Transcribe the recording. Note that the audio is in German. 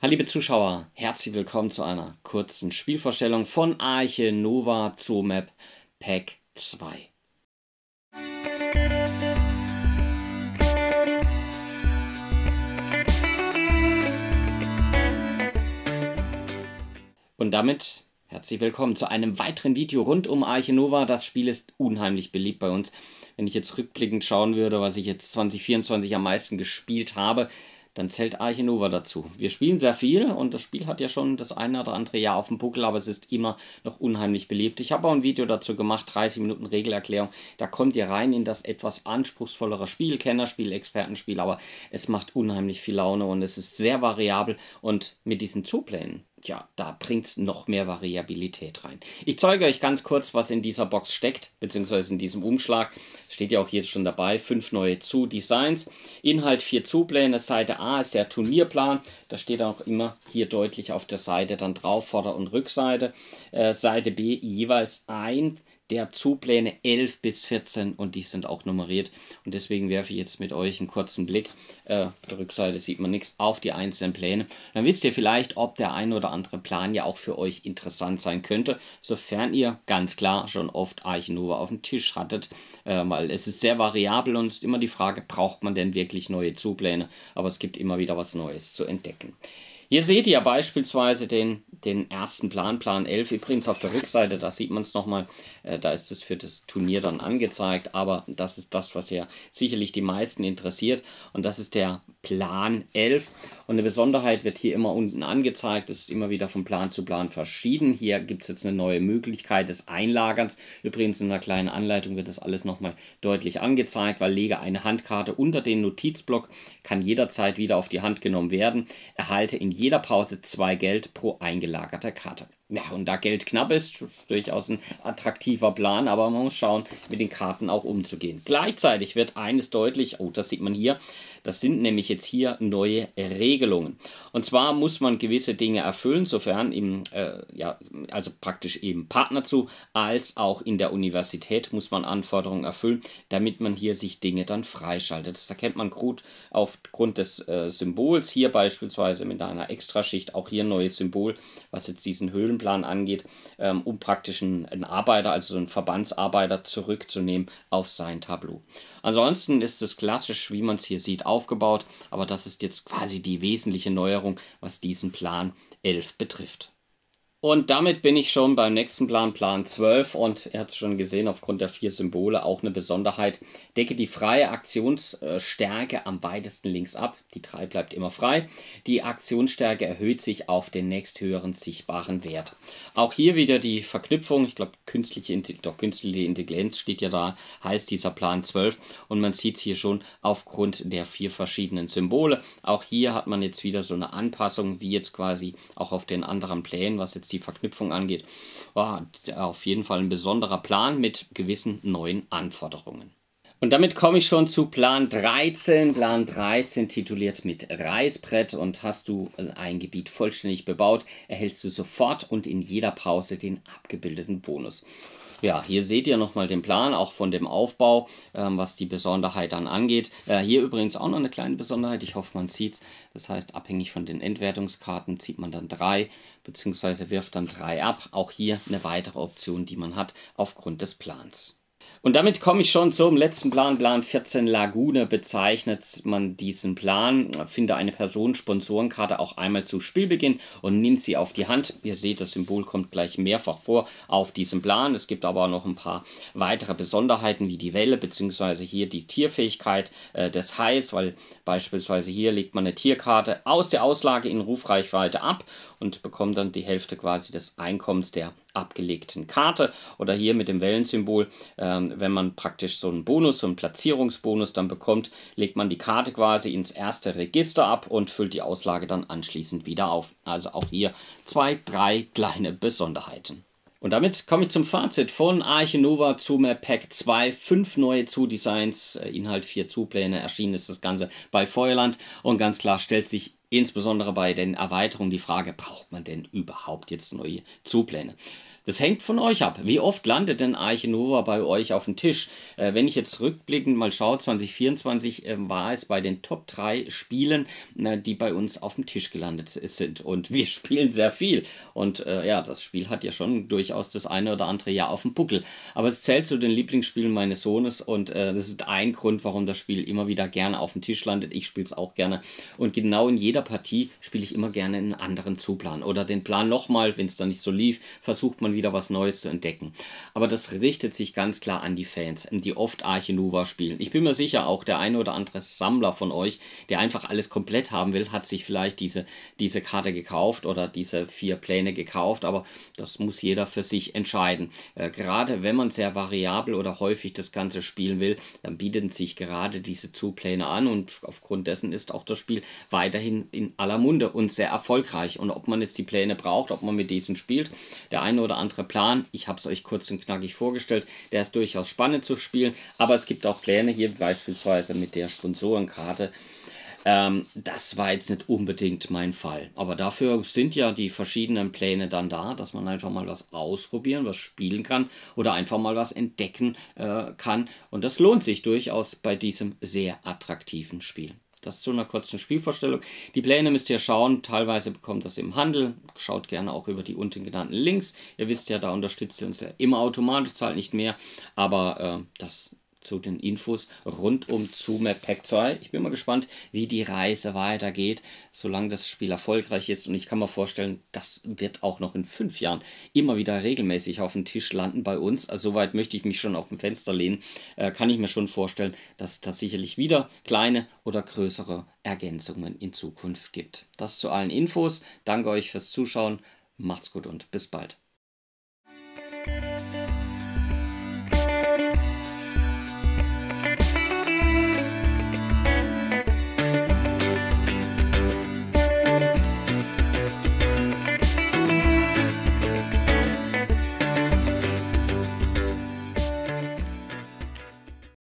Hallo liebe Zuschauer, herzlich willkommen zu einer kurzen Spielvorstellung von Arche Nova zu Map Pack 2. Und damit herzlich willkommen zu einem weiteren Video rund um Arche Nova. Das Spiel ist unheimlich beliebt bei uns. Wenn ich jetzt rückblickend schauen würde, was ich jetzt 2024 am meisten gespielt habe, dann zählt Archinova dazu. Wir spielen sehr viel und das Spiel hat ja schon das eine oder andere Jahr auf dem Buckel, aber es ist immer noch unheimlich beliebt. Ich habe auch ein Video dazu gemacht, 30 Minuten Regelerklärung. Da kommt ihr rein in das etwas anspruchsvollere Spiel, Kennerspiel, Expertenspiel, aber es macht unheimlich viel Laune und es ist sehr variabel und mit diesen Zuplänen ja, da bringt es noch mehr Variabilität rein. Ich zeige euch ganz kurz, was in dieser Box steckt, beziehungsweise in diesem Umschlag. Steht ja auch hier schon dabei, fünf neue zu designs Inhalt vier Zupläne, Seite A ist der Turnierplan. Da steht auch immer hier deutlich auf der Seite dann drauf, Vorder- und Rückseite. Äh, Seite B jeweils ein der Zoopläne 11 bis 14 und die sind auch nummeriert. Und deswegen werfe ich jetzt mit euch einen kurzen Blick, äh, auf der Rückseite sieht man nichts, auf die einzelnen Pläne. Dann wisst ihr vielleicht, ob der ein oder andere Plan ja auch für euch interessant sein könnte, sofern ihr ganz klar schon oft Archinova auf dem Tisch hattet, äh, weil es ist sehr variabel und ist immer die Frage, braucht man denn wirklich neue Zoopläne? Aber es gibt immer wieder was Neues zu entdecken. Hier seht ihr beispielsweise den, den ersten Plan, Plan 11. Übrigens auf der Rückseite, da sieht man es nochmal, äh, da ist es für das Turnier dann angezeigt, aber das ist das, was ja sicherlich die meisten interessiert und das ist der Plan 11. Und eine Besonderheit wird hier immer unten angezeigt, das ist immer wieder von Plan zu Plan verschieden. Hier gibt es jetzt eine neue Möglichkeit des Einlagerns. Übrigens in einer kleinen Anleitung wird das alles nochmal deutlich angezeigt, weil lege eine Handkarte unter den Notizblock, kann jederzeit wieder auf die Hand genommen werden, erhalte in jeder Pause zwei Geld pro eingelagerte Karte. Ja, und da Geld knapp ist, ist durchaus ein attraktiver Plan, aber man muss schauen, mit den Karten auch umzugehen. Gleichzeitig wird eines deutlich, oh, das sieht man hier, das sind nämlich jetzt hier neue Regelungen. Und zwar muss man gewisse Dinge erfüllen, sofern im, äh, ja, also praktisch eben Partner zu, als auch in der Universität muss man Anforderungen erfüllen, damit man hier sich Dinge dann freischaltet. Das erkennt man gut aufgrund des äh, Symbols hier beispielsweise mit einer Extraschicht, auch hier ein neues Symbol, was jetzt diesen Höhlenplan angeht, ähm, um praktisch einen, einen Arbeiter, also so einen Verbandsarbeiter zurückzunehmen auf sein Tableau. Ansonsten ist es klassisch, wie man es hier sieht, auch aufgebaut, aber das ist jetzt quasi die wesentliche Neuerung, was diesen Plan 11 betrifft. Und damit bin ich schon beim nächsten Plan, Plan 12. Und ihr habt es schon gesehen, aufgrund der vier Symbole auch eine Besonderheit. Decke die freie Aktionsstärke am weitesten links ab. Die 3 bleibt immer frei. Die Aktionsstärke erhöht sich auf den nächsthöheren sichtbaren Wert. Auch hier wieder die Verknüpfung. Ich glaube, künstliche, doch, künstliche Intelligenz steht ja da, heißt dieser Plan 12. Und man sieht es hier schon aufgrund der vier verschiedenen Symbole. Auch hier hat man jetzt wieder so eine Anpassung, wie jetzt quasi auch auf den anderen Plänen, was jetzt die die Verknüpfung angeht, war auf jeden Fall ein besonderer Plan mit gewissen neuen Anforderungen. Und damit komme ich schon zu Plan 13. Plan 13 tituliert mit Reißbrett und hast du äh, ein Gebiet vollständig bebaut, erhältst du sofort und in jeder Pause den abgebildeten Bonus. Ja, hier seht ihr nochmal den Plan, auch von dem Aufbau, ähm, was die Besonderheit dann angeht. Äh, hier übrigens auch noch eine kleine Besonderheit, ich hoffe man sieht es. Das heißt, abhängig von den Endwertungskarten zieht man dann drei, beziehungsweise wirft dann drei ab. Auch hier eine weitere Option, die man hat aufgrund des Plans. Und damit komme ich schon zum letzten Plan. Plan 14 Lagune bezeichnet man diesen Plan. Finde eine Person Sponsorenkarte auch einmal zu Spielbeginn und nimmt sie auf die Hand. Ihr seht, das Symbol kommt gleich mehrfach vor auf diesem Plan. Es gibt aber auch noch ein paar weitere Besonderheiten wie die Welle bzw. hier die Tierfähigkeit äh, des Hais, weil beispielsweise hier legt man eine Tierkarte aus der Auslage in Rufreichweite ab und bekommt dann die Hälfte quasi des Einkommens der abgelegten Karte oder hier mit dem Wellensymbol, ähm, wenn man praktisch so einen Bonus, so einen Platzierungsbonus dann bekommt, legt man die Karte quasi ins erste Register ab und füllt die Auslage dann anschließend wieder auf. Also auch hier zwei, drei kleine Besonderheiten. Und damit komme ich zum Fazit von Arche Nova zu Pack 2. Fünf neue Zoo-Designs, äh, Inhalt vier Zoo-Pläne, erschienen ist das Ganze bei Feuerland. Und ganz klar stellt sich insbesondere bei den Erweiterungen die Frage, braucht man denn überhaupt jetzt neue Zoopläne? Das hängt von euch ab. Wie oft landet denn Arche Nova bei euch auf dem Tisch? Äh, wenn ich jetzt rückblickend mal schaue, 2024 äh, war es bei den Top 3 Spielen, na, äh, die bei uns auf dem Tisch gelandet sind. Und wir spielen sehr viel. Und äh, ja, das Spiel hat ja schon durchaus das eine oder andere Jahr auf dem Buckel. Aber es zählt zu den Lieblingsspielen meines Sohnes und äh, das ist ein Grund, warum das Spiel immer wieder gerne auf dem Tisch landet. Ich spiele es auch gerne. Und genau in jeder Partie spiele ich immer gerne einen anderen Zuplan oder den Plan nochmal, wenn es dann nicht so lief, versucht man wieder wieder was Neues zu entdecken. Aber das richtet sich ganz klar an die Fans, die oft Arche Nova spielen. Ich bin mir sicher, auch der eine oder andere Sammler von euch, der einfach alles komplett haben will, hat sich vielleicht diese, diese Karte gekauft oder diese vier Pläne gekauft. Aber das muss jeder für sich entscheiden. Äh, gerade wenn man sehr variabel oder häufig das Ganze spielen will, dann bieten sich gerade diese Zupläne an und aufgrund dessen ist auch das Spiel weiterhin in aller Munde und sehr erfolgreich. Und ob man jetzt die Pläne braucht, ob man mit diesen spielt, der eine oder andere andere Plan. Ich habe es euch kurz und knackig vorgestellt. Der ist durchaus spannend zu spielen, aber es gibt auch Pläne hier, beispielsweise mit der Sponsorenkarte. Ähm, das war jetzt nicht unbedingt mein Fall. Aber dafür sind ja die verschiedenen Pläne dann da, dass man einfach mal was ausprobieren, was spielen kann oder einfach mal was entdecken äh, kann. Und das lohnt sich durchaus bei diesem sehr attraktiven Spiel. Das zu einer kurzen Spielvorstellung. Die Pläne müsst ihr schauen. Teilweise bekommt das im Handel. Schaut gerne auch über die unten genannten Links. Ihr wisst ja, da unterstützt ihr uns ja immer automatisch, zahlt nicht mehr. Aber äh, das zu den Infos rund um Zume Pack 2. Ich bin mal gespannt, wie die Reise weitergeht, solange das Spiel erfolgreich ist. Und ich kann mir vorstellen, das wird auch noch in fünf Jahren immer wieder regelmäßig auf dem Tisch landen bei uns. Also soweit möchte ich mich schon auf dem Fenster lehnen. Äh, kann ich mir schon vorstellen, dass das sicherlich wieder kleine oder größere Ergänzungen in Zukunft gibt. Das zu allen Infos. Danke euch fürs Zuschauen. Macht's gut und bis bald.